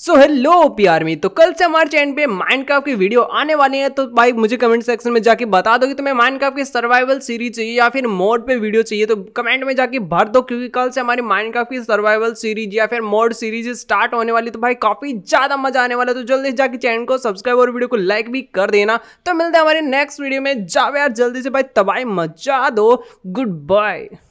so hello P army तो कल से हमारे चैनल पे माइंड क्राफ्ट की वीडियो आने वाली है तो भाई मुझे कमेंट सेक्शन में जाके बता दो कि तुम्हें माइंड क्राफ्ट की सर्वाइवल सीरीज चाहिए या फिर मोड पे वीडियो चाहिए तो कमेंट में जाके भर दो क्योंकि कल से हमारी माइंड क्राफ्ट की सर्वाइवल सीरीज या फिर मोड सीरीज स्टार्ट होने वाली तो भाई काफी ज्यादा मजा आने वाला है तो जल्दी से जाके चैनल को सब्सक्राइब और वीडियो को लाइक भी कर देना तो मिलते हैं हमारे नेक्स्ट वीडियो में जाओ यार जल्दी से भाई तबाही मचा दो गुड बाय